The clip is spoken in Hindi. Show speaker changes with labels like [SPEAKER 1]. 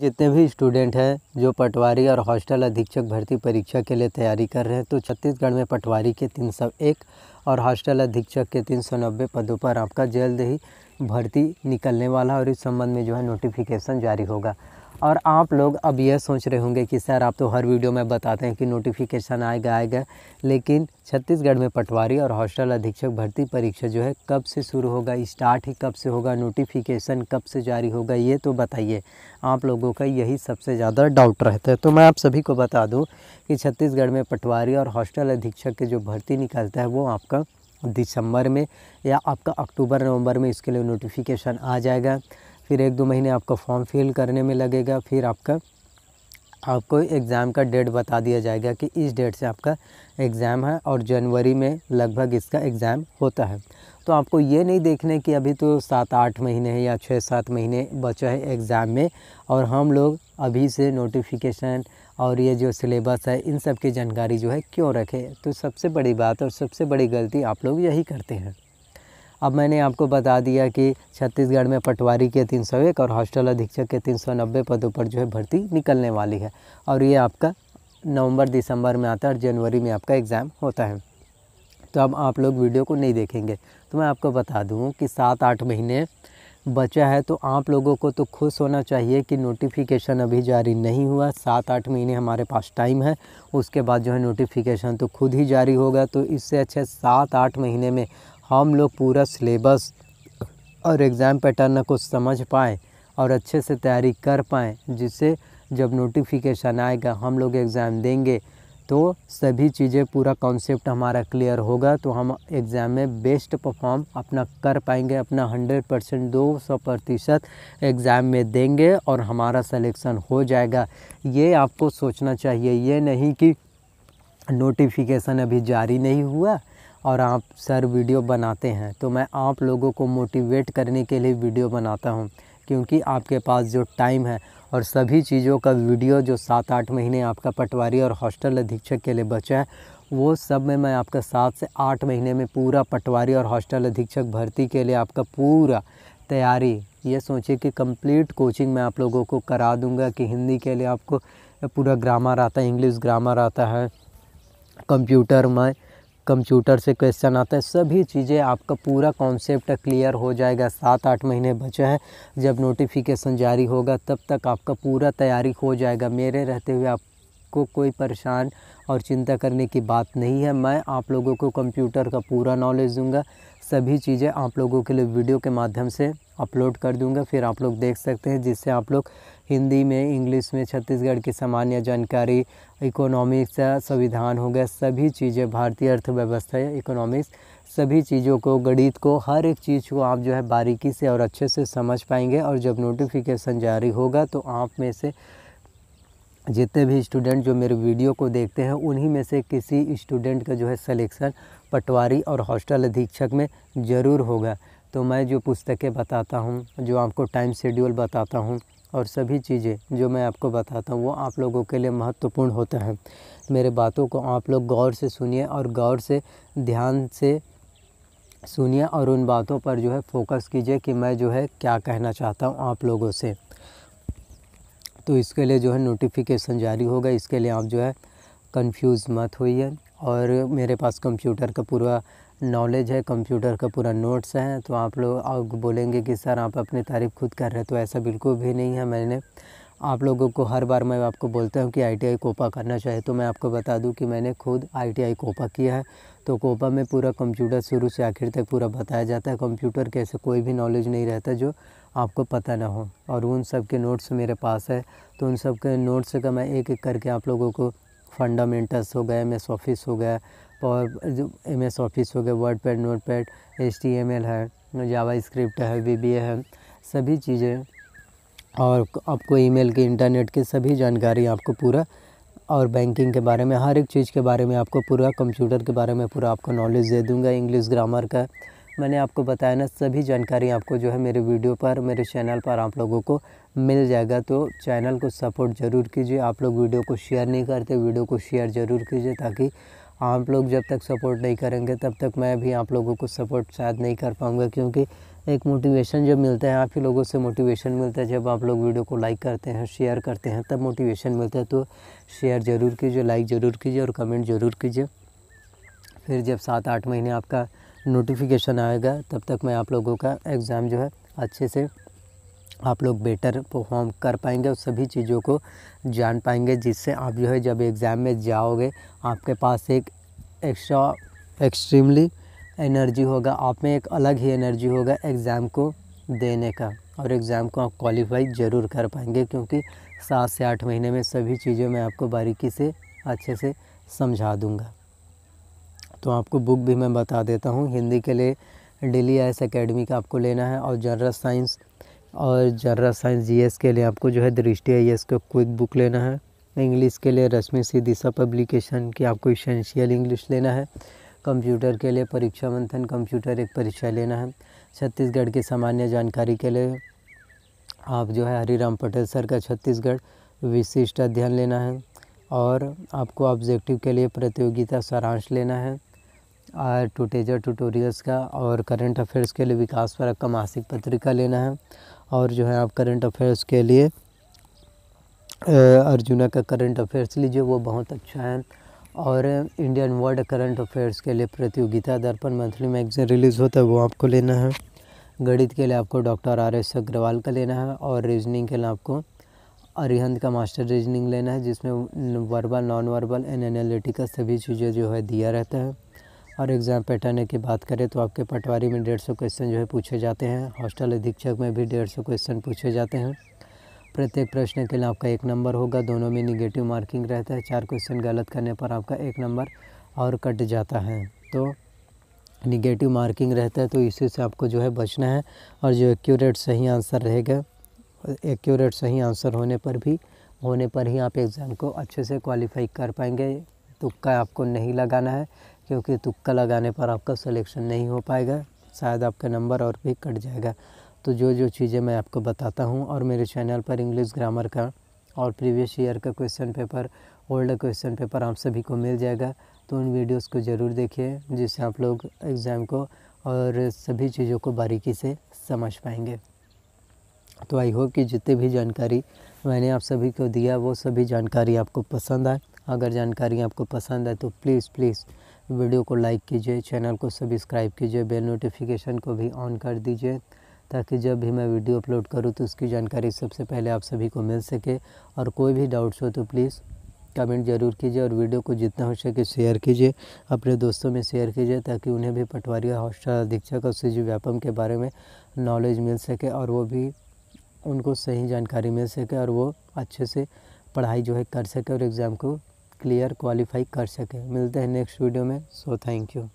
[SPEAKER 1] जितने भी स्टूडेंट हैं जो पटवारी और हॉस्टल अधीक्षक भर्ती परीक्षा के लिए तैयारी कर रहे हैं तो छत्तीसगढ़ में पटवारी के तीन सौ एक और हॉस्टल अधीक्षक के तीन सौ नब्बे पदों पर आपका जल्द ही भर्ती निकलने वाला और इस संबंध में जो है नोटिफिकेशन जारी होगा और आप लोग अब यह सोच रहे होंगे कि सर आप तो हर वीडियो में बताते हैं कि नोटिफिकेशन आएगा आएगा लेकिन छत्तीसगढ़ में पटवारी और हॉस्टल अधीक्षक भर्ती परीक्षा जो है कब से शुरू होगा स्टार्ट ही कब से होगा नोटिफिकेशन कब से जारी होगा ये तो बताइए आप लोगों का यही सबसे ज़्यादा डाउट रहता है तो मैं आप सभी को बता दूँ कि छत्तीसगढ़ में पटवारी और हॉस्टल अधीक्षक के जो भर्ती निकलता है वो आपका दिसंबर में या आपका अक्टूबर नवंबर में इसके लिए नोटिफिकेशन आ जाएगा फिर एक दो महीने आपका फॉर्म फिल करने में लगेगा फिर आपका आपको एग्ज़ाम का डेट बता दिया जाएगा कि इस डेट से आपका एग्ज़ाम है और जनवरी में लगभग इसका एग्ज़ाम होता है तो आपको ये नहीं देखने कि अभी तो सात आठ महीने या छः सात महीने बचा है एग्ज़ाम में और हम लोग अभी से नोटिफिकेशन और ये जो सिलेबस है इन सब की जानकारी जो है क्यों रखें तो सबसे बड़ी बात और सबसे बड़ी गलती आप लोग यही करते हैं अब मैंने आपको बता दिया कि छत्तीसगढ़ में पटवारी के 301 और हॉस्टल अधीक्षक के 390 पदों पर जो है भर्ती निकलने वाली है और ये आपका नवंबर दिसंबर में आता है और जनवरी में आपका एग्ज़ाम होता है तो अब आप लोग वीडियो को नहीं देखेंगे तो मैं आपको बता दूँ कि सात आठ महीने बचा है तो आप लोगों को तो खुश होना चाहिए कि नोटिफिकेशन अभी जारी नहीं हुआ सात आठ महीने हमारे पास टाइम है उसके बाद जो है नोटिफिकेशन तो खुद ही जारी होगा तो इससे अच्छे सात आठ महीने में हम लोग पूरा सिलेबस और एग्ज़ाम पैटर्न को समझ पाएँ और अच्छे से तैयारी कर पाएँ जिससे जब नोटिफिकेशन आएगा हम लोग एग्ज़ाम देंगे तो सभी चीज़ें पूरा कॉन्सेप्ट हमारा क्लियर होगा तो हम एग्ज़ाम में बेस्ट परफॉर्म अपना कर पाएंगे अपना हंड्रेड परसेंट दो सौ प्रतिशत एग्ज़ाम में देंगे और हमारा सिलेक्शन हो जाएगा ये आपको सोचना चाहिए ये नहीं कि नोटिफिकेशन अभी जारी नहीं हुआ और आप सर वीडियो बनाते हैं तो मैं आप लोगों को मोटिवेट करने के लिए वीडियो बनाता हूँ क्योंकि आपके पास जो टाइम है और सभी चीज़ों का वीडियो जो सात आठ महीने आपका पटवारी और हॉस्टल अधीक्षक के लिए बचा है वो सब में मैं आपका सात से आठ महीने में पूरा पटवारी और हॉस्टल अधीक्षक भर्ती के लिए आपका पूरा तैयारी ये सोचिए कि कंप्लीट कोचिंग मैं आप लोगों को करा दूंगा कि हिंदी के लिए आपको पूरा ग्रामर आता है इंग्लिश ग्रामर आता है कंप्यूटर में कंप्यूटर से क्वेश्चन आते हैं सभी चीज़ें आपका पूरा कॉन्सेप्ट क्लियर हो जाएगा सात आठ महीने बचे हैं जब नोटिफिकेशन जारी होगा तब तक आपका पूरा तैयारी हो जाएगा मेरे रहते हुए आप को कोई परेशान और चिंता करने की बात नहीं है मैं आप लोगों को कंप्यूटर का पूरा नॉलेज दूंगा सभी चीज़ें आप लोगों के लिए वीडियो के माध्यम से अपलोड कर दूंगा फिर आप लोग देख सकते हैं जिससे आप लोग हिंदी में इंग्लिश में छत्तीसगढ़ की सामान्य जानकारी इकोनॉमिक्स संविधान हो गया सभी चीज़ें भारतीय अर्थव्यवस्था या इकोनॉमिक्स सभी चीज़ों को गणित को हर एक चीज़ को आप जो है बारीकी से और अच्छे से समझ पाएंगे और जब नोटिफिकेशन जारी होगा तो आप में से जितने भी स्टूडेंट जो मेरे वीडियो को देखते हैं उन्हीं में से किसी स्टूडेंट का जो है सिलेक्शन पटवारी और हॉस्टल अधीक्षक में ज़रूर होगा तो मैं जो पुस्तकें बताता हूँ जो आपको टाइम शेड्यूल बताता हूँ और सभी चीज़ें जो मैं आपको बताता हूँ वो आप लोगों के लिए महत्वपूर्ण होता है मेरे बातों को आप लोग गौर से सुनिए और गौर से ध्यान से सुनिए और उन बातों पर जो है फोकस कीजिए कि मैं जो है क्या कहना चाहता हूँ आप लोगों से तो इसके लिए जो है नोटिफिकेशन जारी होगा इसके लिए आप जो है कंफ्यूज मत होइए और मेरे पास कंप्यूटर का पूरा नॉलेज है कंप्यूटर का पूरा नोट्स हैं तो आप लोग आप बोलेंगे कि सर आप अपनी तारीफ़ खुद कर रहे तो ऐसा बिल्कुल भी नहीं है मैंने आप लोगों को हर बार मैं आपको बोलता हूँ कि आईटीआई कोपा करना चाहिए तो मैं आपको बता दूँ कि मैंने खुद आईटीआई कोपा किया है तो कोपा में पूरा कंप्यूटर शुरू से आखिर तक पूरा बताया जाता है कंप्यूटर कैसे कोई भी नॉलेज नहीं रहता जो आपको पता ना हो और उन सब के नोट्स मेरे पास है तो उन सब के नोट्स का मैं एक एक करके आप लोगों को फंडामेंटल्स हो गया एम एस ऑफिस हो गया और एम एस ऑफिस हो गया word pad note pad H T M L है जावा स्क्रिप्ट है वी बी ए है सभी चीज़ें और आपको ईमेल के इंटरनेट की सभी जानकारी आपको पूरा और बैंकिंग के बारे में हर एक चीज़ के बारे में आपको पूरा कंप्यूटर के बारे में पूरा आपको नॉलेज दे दूँगा इंग्लिश ग्रामर का मैंने आपको बताया ना सभी जानकारी आपको जो है मेरे वीडियो पर मेरे चैनल पर आप लोगों को मिल जाएगा तो चैनल को सपोर्ट ज़रूर कीजिए आप लोग वीडियो को शेयर नहीं करते वीडियो को शेयर ज़रूर कीजिए ताकि आप लोग जब तक सपोर्ट नहीं करेंगे तब तक मैं भी आप लोगों को सपोर्ट शायद नहीं कर पाऊँगा क्योंकि एक मोटिवेशन जब मिलता है आप ही लोगों से मोटिवेशन मिलता है जब आप लोग वीडियो को लाइक करते हैं शेयर करते हैं तब मोटिवेशन मिलता है तो शेयर ज़रूर कीजिए लाइक ज़रूर कीजिए और कमेंट ज़रूर कीजिए फिर जब सात आठ महीने आपका नोटिफिकेशन आएगा तब तक मैं आप लोगों का एग्ज़ाम जो है अच्छे से आप लोग बेटर परफॉर्म कर पाएंगे और सभी चीज़ों को जान पाएंगे जिससे आप जो है जब एग्ज़ाम में जाओगे आपके पास एक एक्स्ट्रा एक्सट्रीमली एनर्जी होगा आप में एक अलग ही एनर्जी होगा एग्ज़ाम को देने का और एग्ज़ाम को आप क्वालिफाई ज़रूर कर पाएंगे क्योंकि सात से आठ महीने में सभी चीज़ें मैं आपको बारीकी से अच्छे से समझा दूँगा तो आपको बुक भी मैं बता देता हूँ हिंदी के लिए डेली आई एस अकेडमी का आपको लेना है और जनरल साइंस और जनरल साइंस जी के लिए आपको जो है दृष्टि आई एस का क्विक बुक लेना है इंग्लिश के लिए रश्मि सी दिशा पब्लिकेशन की आपको इसेंशियल इंग्लिश लेना है कंप्यूटर के लिए परीक्षा मंथन कंप्यूटर एक परीक्षा लेना है छत्तीसगढ़ की सामान्य जानकारी के लिए आप जो है राम पटेल सर का छत्तीसगढ़ विशिष्ट अध्ययन लेना है और आपको ऑब्जेक्टिव के लिए प्रतियोगिता सारांश लेना है टू टीचर ट्यूटोरियल्स का और करंट अफेयर्स के लिए विकास पर का मासिक पत्रिका लेना है और जो है आप करंट अफेयर्स के लिए अर्जुना का करंट अफेयर्स लीजिए वो बहुत अच्छा है और इंडियन वर्ल्ड करंट अफेयर्स के लिए प्रतियोगिता दर्पण मंथली मैगजीन रिलीज़ होता है वो आपको लेना है गणित के लिए आपको डॉक्टर आर एस अग्रवाल का लेना है और रीजनिंग के लिए आपको अरिहंत का मास्टर रीजनिंग लेना है जिसमें verbal non verbal and analytical सभी चीज़ें जो है दिया रहता है और एग्ज़ाम पैटर्न की बात करें तो आपके पटवारी में डेढ़ सौ क्वेश्चन जो है पूछे जाते हैं हॉस्टल अधीक्षक में भी डेढ़ सौ क्वेश्चन पूछे जाते हैं प्रत्येक प्रश्न के लिए आपका एक नंबर होगा दोनों में निगेटिव मार्किंग रहता है चार क्वेश्चन गलत करने पर आपका एक नंबर और कट जाता है तो निगेटिव मार्किंग रहता है तो इसी से आपको जो है बचना है और जो एक्यूरेट सही आंसर रहेगा एक्यूरेट सही आंसर होने पर भी होने पर ही आप एग्ज़ाम को अच्छे से क्वालिफाई कर पाएंगे तुक्का आपको नहीं लगाना है क्योंकि तुक्का लगाने पर आपका सिलेक्शन नहीं हो पाएगा शायद आपका नंबर और भी कट जाएगा तो जो जो चीज़ें मैं आपको बताता हूँ और मेरे चैनल पर इंग्लिश ग्रामर का और प्रीवियस ईयर का question paper old question paper आप सभी को मिल जाएगा तो उन वीडियोस को ज़रूर देखिए जिससे आप लोग एग्ज़ाम को और सभी चीज़ों को बारीकी से समझ पाएंगे तो आई होप कि जितने भी जानकारी मैंने आप सभी को दिया वो सभी जानकारी आपको पसंद आए अगर जानकारी आपको पसंद आए तो प्लीज़ प्लीज़ वीडियो को लाइक कीजिए चैनल को सब्सक्राइब कीजिए बेल नोटिफिकेशन को भी ऑन कर दीजिए ताकि जब भी मैं वीडियो अपलोड करूँ तो उसकी जानकारी सबसे पहले आप सभी को मिल सके और कोई भी डाउट्स हो तो प्लीज़ कमेंट जरूर कीजिए और वीडियो को जितना हो सके शेयर कीजिए अपने दोस्तों में शेयर कीजिए ताकि उन्हें भी पटवारी हॉस्टल अधीक्षक और सी व्यापम के बारे में नॉलेज मिल सके और वो भी उनको सही जानकारी मिल सके और वो अच्छे से पढ़ाई जो है कर सके और एग्ज़ाम को क्लियर क्वालिफाई कर सकें मिलते हैं नेक्स्ट वीडियो में सो थैंक यू